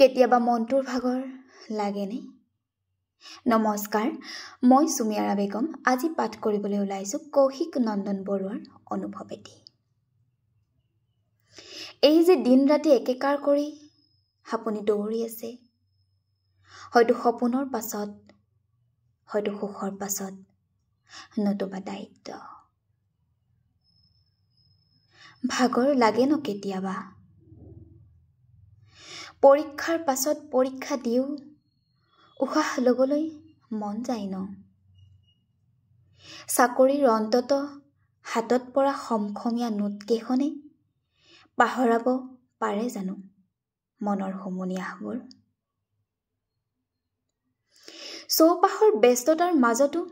কেতিয়াবা মনটোৰ ভাগৰ লাগেনে নমস্কাৰ মই চুমিয়াৰা বেগম আজি পাঠ কৰিবলৈ ওলাইছোঁ কৌশিক নন্দন বৰুৱাৰ অনুভৱেদি এই যে দিন ৰাতি একেকাৰ কৰি আপুনি দৌৰি আছে হয়তো সপোনৰ পাছত হয়তো সুখৰ পাছত নতুবা দায়িত্ব ভাগৰ লাগে ন কেতিয়াবা পৰীক্ষাৰ পাছত পৰীক্ষা দিও উশাহ ল'বলৈ মন যায় ন চাকৰিৰ অন্তত হাতত পৰা সমখমীয়া নোটকেইখনে পাহৰাব পাৰে জানো মনৰ সমনীয়াবোৰ চৌপাশৰ ব্যস্ততাৰ মাজতো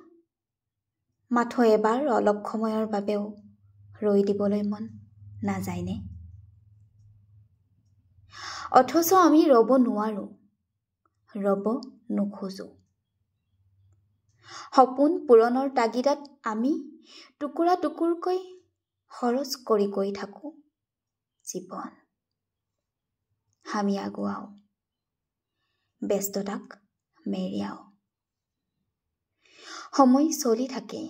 মাথো এবাৰ অলপ সময়ৰ বাবেও ৰৈ দিবলৈ মন নাযায়নে অথচ আমি ৰ'ব নোৱাৰোঁ ৰ'ব নোখোজোঁ সপোন পূৰণৰ তাগিদাত আমি টুকুৰা টুকুৰকৈ খৰচ কৰি কৰি থাকোঁ জীৱন আমি আগুৱাওঁ ব্যস্ততাক মেৰিয়াওঁ সময় চলি থাকে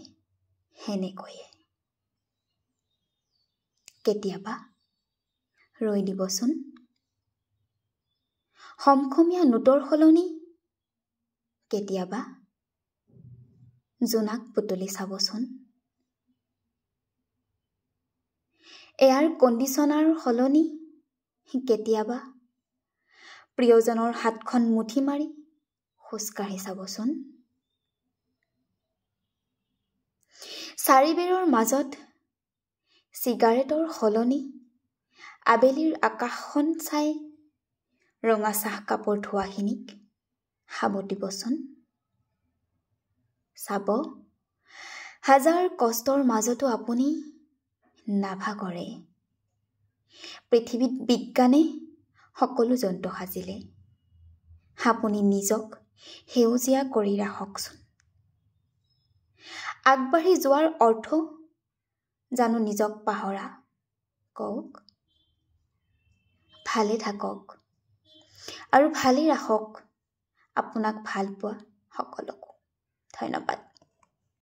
সেনেকৈয়ে কেতিয়াবা ৰৈ দিবচোন সমসমীয়া নোটৰ সলনি কেতিয়াবা জোনাক পুতলি চাবচোন এয়াৰ কণ্ডিশ্যনাৰ সলনি কেতিয়াবা প্ৰিয়জনৰ হাতখন মুঠি মাৰি খোজকাঢ়ি চাবচোন চাৰিবেৰৰ মাজত চিগাৰেটৰ সলনি আবেলিৰ আকাশখন চাই ৰঙা চাহ কাপোৰ ধোৱাখিনিক সাব দিবচোন চাব হাজাৰ কষ্টৰ মাজতো আপুনি নাভা কৰে পৃথিৱীত বিজ্ঞানে সকলো জন্তু সাজিলে আপুনি নিজক সেউজীয়া কৰি ৰাখকচোন আগবাঢ়ি যোৱাৰ অৰ্থ জানো নিজক পাহৰা কওক ভালে থাকক আৰু ভালেই ৰাখক আপোনাক ভাল পোৱা সকলোকো ধন্যবাদ